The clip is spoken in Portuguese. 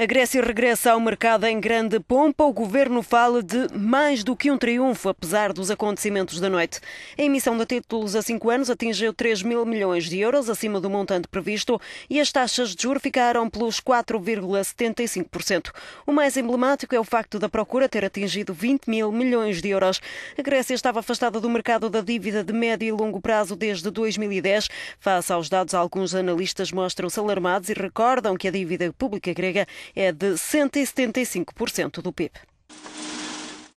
A Grécia regressa ao mercado em grande pompa. O governo fala de mais do que um triunfo, apesar dos acontecimentos da noite. A emissão de títulos a cinco anos atingiu 3 mil milhões de euros, acima do montante previsto, e as taxas de juros ficaram pelos 4,75%. O mais emblemático é o facto da procura ter atingido 20 mil milhões de euros. A Grécia estava afastada do mercado da dívida de médio e longo prazo desde 2010. Face aos dados, alguns analistas mostram-se alarmados e recordam que a dívida pública grega é de 175% do PIB.